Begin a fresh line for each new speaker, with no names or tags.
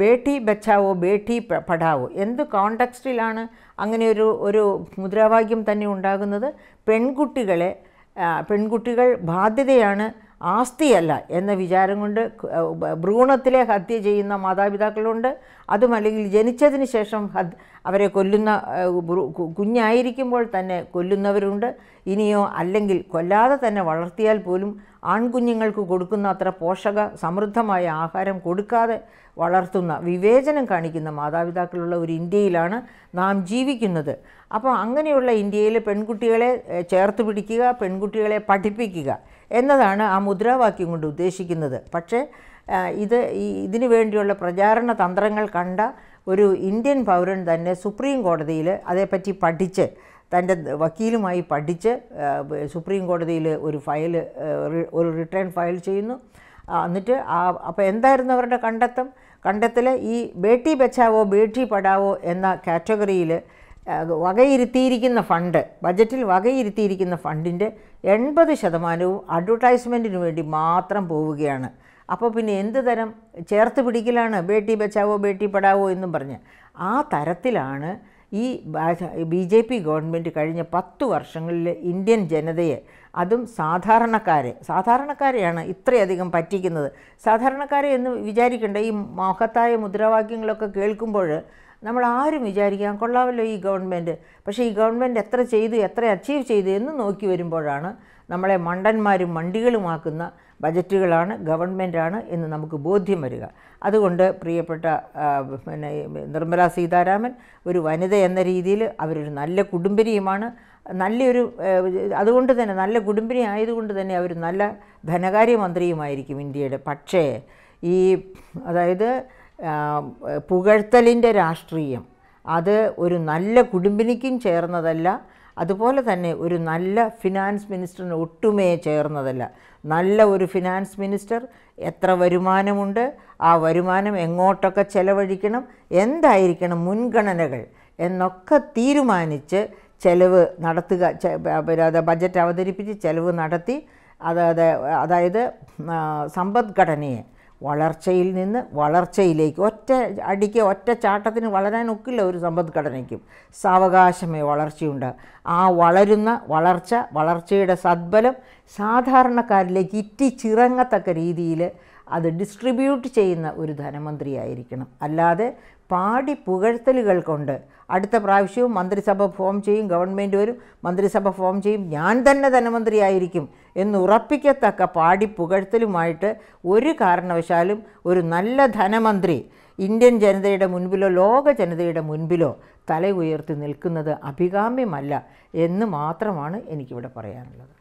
ബേട്ടി ബച്ചാവോ ബേട്ടി പഠാവോ എന്ത് കോണ്ടക്സ്റ്റിലാണ് അങ്ങനെ ഒരു ഒരു മുദ്രാവാക്യം തന്നെ ഉണ്ടാകുന്നത് പെൺകുട്ടികളെ പെൺകുട്ടികൾ ബാധ്യതയാണ് ആസ്തിയല്ല എന്ന വിചാരം കൊണ്ട് ഭ്രൂണത്തിലെ ഹത്യ ചെയ്യുന്ന മാതാപിതാക്കളുണ്ട് അതുമല്ലെങ്കിൽ ജനിച്ചതിന് ശേഷം അവരെ കൊല്ലുന്ന കുഞ്ഞായിരിക്കുമ്പോൾ തന്നെ കൊല്ലുന്നവരുണ്ട് ഇനിയോ അല്ലെങ്കിൽ കൊല്ലാതെ തന്നെ വളർത്തിയാൽ പോലും ആൺകുഞ്ഞുങ്ങൾക്ക് കൊടുക്കുന്ന അത്ര പോഷക സമൃദ്ധമായ ആഹാരം കൊടുക്കാതെ വളർത്തുന്ന വിവേചനം കാണിക്കുന്ന മാതാപിതാക്കളുള്ള ഒരു ഇന്ത്യയിലാണ് നാം ജീവിക്കുന്നത് അപ്പോൾ അങ്ങനെയുള്ള ഇന്ത്യയിൽ പെൺകുട്ടികളെ ചേർത്ത് പിടിക്കുക പെൺകുട്ടികളെ പഠിപ്പിക്കുക എന്നതാണ് ആ മുദ്രാവാക്യം കൊണ്ട് ഉദ്ദേശിക്കുന്നത് പക്ഷേ ഇത് ഇതിനു വേണ്ടിയുള്ള പ്രചാരണ തന്ത്രങ്ങൾ കണ്ട ഒരു ഇന്ത്യൻ പൗരൻ തന്നെ സുപ്രീം കോടതിയിൽ അതേപ്പറ്റി പഠിച്ച് തൻ്റെ വക്കീലുമായി പഠിച്ച് സുപ്രീം കോടതിയിൽ ഒരു ഫയൽ ഒരു റിട്ടേൺ ഫയൽ ചെയ്യുന്നു എന്നിട്ട് ആ അപ്പോൾ എന്തായിരുന്നു അവരുടെ കണ്ടെത്തം കണ്ടെത്തൽ ഈ ബേട്ടി ബച്ചാവോ ബേട്ടി പഠാവോ എന്ന കാറ്റഗറിയിൽ വകയിരുത്തിയിരിക്കുന്ന ഫണ്ട് ബജറ്റിൽ വകയിരുത്തിയിരിക്കുന്ന ഫണ്ടിൻ്റെ എൺപത് ശതമാനവും അഡ്വർടൈസ്മെൻറ്റിന് വേണ്ടി മാത്രം പോവുകയാണ് അപ്പോൾ പിന്നെ എന്ത് തരം ചേർത്ത് പിടിക്കലാണ് ബേട്ടി ബച്ചാവോ ബേട്ടി പഠാവോ എന്നും പറഞ്ഞ് ആ തരത്തിലാണ് ഈ ബി ജെ പി ഗവൺമെൻറ് കഴിഞ്ഞ പത്ത് വർഷങ്ങളിൽ ഇന്ത്യൻ ജനതയെ അതും സാധാരണക്കാരെ സാധാരണക്കാരെയാണ് ഇത്രയധികം പറ്റിക്കുന്നത് സാധാരണക്കാരെ എന്ന് വിചാരിക്കേണ്ട ഈ മഹത്തായ മുദ്രാവാക്യങ്ങളൊക്കെ കേൾക്കുമ്പോൾ നമ്മൾ ആരും വിചാരിക്കാൻ കൊള്ളാമല്ലോ ഈ ഗവൺമെൻറ് പക്ഷേ ഈ ഗവൺമെൻറ് എത്ര ചെയ്തു എത്ര അച്ചീവ് ചെയ്തു എന്ന് നോക്കി വരുമ്പോഴാണ് നമ്മളെ മണ്ടന്മാരും മണ്ടികളുമാക്കുന്ന ബജറ്റുകളാണ് ഗവൺമെൻറ്റാണ് എന്ന് നമുക്ക് ബോധ്യം വരിക അതുകൊണ്ട് പ്രിയപ്പെട്ട പിന്നെ നിർമ്മല സീതാരാമൻ ഒരു വനിത എന്ന രീതിയിൽ അവരൊരു നല്ല കുടുംബരിയുമാണ് നല്ലൊരു അതുകൊണ്ട് തന്നെ നല്ല കുടുംബിനി ആയതുകൊണ്ട് തന്നെ അവർ നല്ല ധനകാര്യമന്ത്രിയുമായിരിക്കും ഇന്ത്യയുടെ പക്ഷേ ഈ അതായത് പുകഴ്ത്തലിൻ്റെ രാഷ്ട്രീയം അത് ഒരു നല്ല കുടുംബിനിക്കും ചേർന്നതല്ല അതുപോലെ തന്നെ ഒരു നല്ല ഫിനാൻസ് മിനിസ്റ്ററിന് ഒട്ടുമേ ചേർന്നതല്ല നല്ല ഒരു ഫിനാൻസ് മിനിസ്റ്റർ എത്ര വരുമാനമുണ്ട് ആ വരുമാനം എങ്ങോട്ടൊക്കെ ചെലവഴിക്കണം എന്തായിരിക്കണം മുൻഗണനകൾ എന്നൊക്കെ തീരുമാനിച്ച് ചെലവ് നടത്തുക ബജറ്റ് അവതരിപ്പിച്ച് ചെലവ് നടത്തി അതായത് അതായത് സമ്പദ്ഘടനയെ വളർച്ചയിൽ നിന്ന് വളർച്ചയിലേക്ക് ഒറ്റ അടിക്ക് ഒറ്റ ചാട്ടത്തിന് വളരാൻ ഒക്കില്ല ഒരു സമ്പദ്ഘടനയ്ക്കും സാവകാശമേ വളർച്ചയുണ്ട് ആ വളരുന്ന വളർച്ച വളർച്ചയുടെ സദ്ബലം സാധാരണക്കാരിലേക്ക് ഇറ്റിച്ചിറങ്ങത്തക്ക രീതിയിൽ അത് ഡിസ്ട്രിബ്യൂട്ട് ചെയ്യുന്ന ഒരു ധനമന്ത്രിയായിരിക്കണം അല്ലാതെ പാടി പുകഴ്ത്തലുകൾ കൊണ്ട് അടുത്ത പ്രാവശ്യവും മന്ത്രിസഭ ഫോം ചെയ്യും ഗവൺമെൻറ് വരും മന്ത്രിസഭ ഫോം ചെയ്യും ഞാൻ തന്നെ ധനമന്ത്രിയായിരിക്കും എന്ന് ഉറപ്പിക്കത്തക്ക പാടി പുകഴ്ത്തലുമായിട്ട് ഒരു കാരണവശാലും ഒരു നല്ല ധനമന്ത്രി ഇന്ത്യൻ ജനതയുടെ മുൻപിലോ ലോക ജനതയുടെ മുൻപിലോ തല ഉയർത്തി നിൽക്കുന്നത് അഭികാമ്യമല്ല എന്ന് മാത്രമാണ് എനിക്കിവിടെ പറയാനുള്ളത്